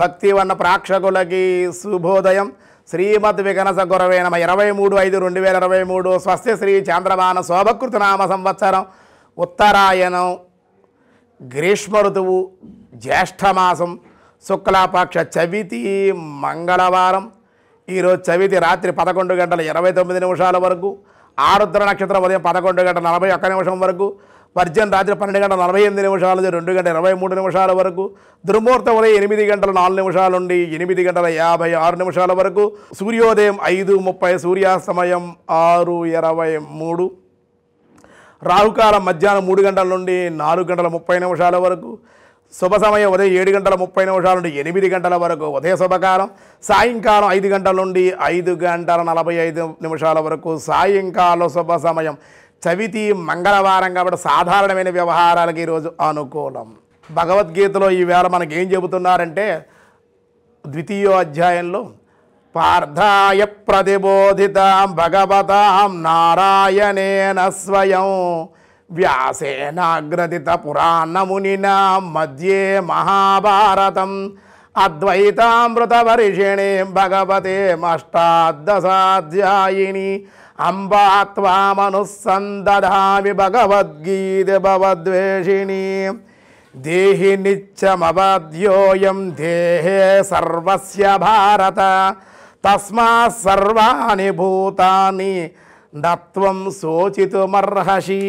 భక్తివన్న ప్రాక్షకులకి శుభోదయం శ్రీమద్ వికనస గురవేనమ ఇరవై మూడు ఐదు రెండు వేల ఇరవై మూడు స్వస్తి శ్రీ చంద్రమాన నామ సంవత్సరం ఉత్తరాయణం గ్రీష్మ ఋతువు జ్యేష్ఠమాసం శుక్లపక్ష చవితి మంగళవారం ఈరోజు చవితి రాత్రి పదకొండు గంటల ఇరవై తొమ్మిది నిమిషాల వరకు ఆరుద్ర నక్షత్రం ఉదయం పదకొండు గంటల నలభై ఒక్క నిమిషం వరకు వర్జన్ రాత్రి పన్నెండు గంటల నలభై ఎనిమిది నిమిషాల నుంచి రెండు గంటల ఇరవై మూడు నిమిషాల వరకు దుర్ముహూర్తం ఉదయం ఎనిమిది గంటల నాలుగు నిమిషాల నుండి ఎనిమిది గంటల యాభై ఆరు నిమిషాల వరకు సూర్యోదయం ఐదు ముప్పై సూర్యాస్తమయం ఆరు ఇరవై మూడు రాహుకాలం మధ్యాహ్నం మూడు గంటల నుండి నాలుగు గంటల ముప్పై నిమిషాల వరకు శుభ సమయం ఉదయం ఏడు గంటల ముప్పై నిమిషాల నుండి ఎనిమిది గంటల వరకు ఉదయ శుభకాలం సాయంకాలం ఐదు గంటల నుండి ఐదు గంటల నలభై ఐదు నిమిషాల వరకు సాయంకాల శుభ సమయం చవితి మంగళవారం కాబట్టి సాధారణమైన వ్యవహారాలకు ఈరోజు అనుకూలం భగవద్గీతలో ఈవేళ మనకి ఏం చెబుతున్నారంటే ద్వితీయో అధ్యాయంలో పార్థాయ ప్రతిబోధితాం భగవతాం నారాయణేన స్వయం వ్యాసేనాగ్రదిత పురాణమునినా మధ్యే మహాభారతం అద్వైతామృతవర్షిణి భగవతే అష్టాదశాధ్యాయిని అంబాత్వామనుసందధామి భగవద్గీత భవద్వేషిణీ దేహి నిత్యమవద్యోయం దేహే సర్వస్య భారత తస్మా సర్వాణి భూతాన్ని నత్వం శోచితుమర్హసి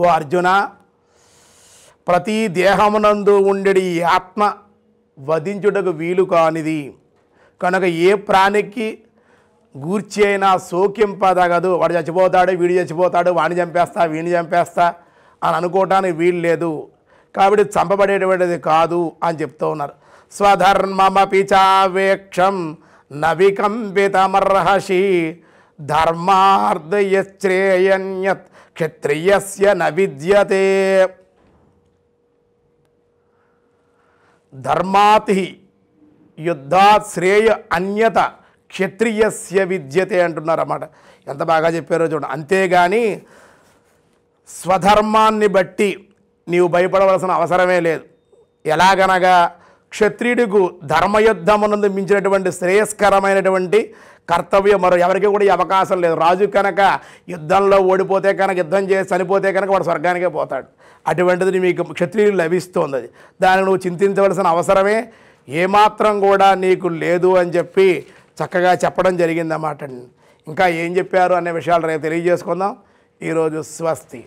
ఓ అర్జున ప్రతి దేహమునందు ఉండేది ఆత్మ వధించుటకు వీలు కానిది కనుక ఏ ప్రాణికి గూర్చి అయినా సోకింపదగదు వాడు చచ్చిపోతాడు వీడు చచ్చిపోతాడు వాడిని చంపేస్తా వీణి చంపేస్తా అని అనుకోవటానికి వీలు లేదు కాబట్టి చంపబడేటువంటిది కాదు అని చెప్తూ ఉన్నారు స్వధర్మమపి చావేక్షం నవికంపితమర్హసి ధర్మార్థయశ్రేయన్యత్ క్షత్రియస్య నవిద్యతే ధర్మాతి యుద్ధాశ్రేయ శ్రేయ అన్యత క్షత్రియస్య విద్యతే అంటున్నారు అన్నమాట ఎంత బాగా చెప్పారో చూడండి అంతేగాని స్వధర్మాన్ని బట్టి నీవు భయపడవలసిన అవసరమే లేదు ఎలాగనగా క్షత్రియుడికు ధర్మయుద్ధమునందు మించినటువంటి శ్రేయస్కరమైనటువంటి కర్తవ్యం మరో ఎవరికి కూడా ఈ అవకాశం లేదు రాజు కనుక యుద్ధంలో ఓడిపోతే కనుక యుద్ధం చేసి చనిపోతే కనుక వాడు స్వర్గానికే పోతాడు అటువంటిది మీకు క్షత్రియులు లభిస్తోంది అది దాన్ని నువ్వు చింతించవలసిన అవసరమే ఏమాత్రం కూడా నీకు లేదు అని చెప్పి చక్కగా చెప్పడం జరిగిందన్నమాట ఇంకా ఏం చెప్పారు అనే విషయాలు రేపు తెలియజేసుకుందాం ఈరోజు స్వస్తి